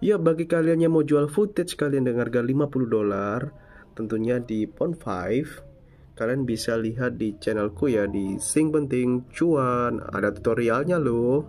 Ya bagi kalian yang mau jual footage kalian dengan harga 50 dolar tentunya di Pond 5 kalian bisa lihat di channelku ya di Sing Penting Cuan ada tutorialnya loh.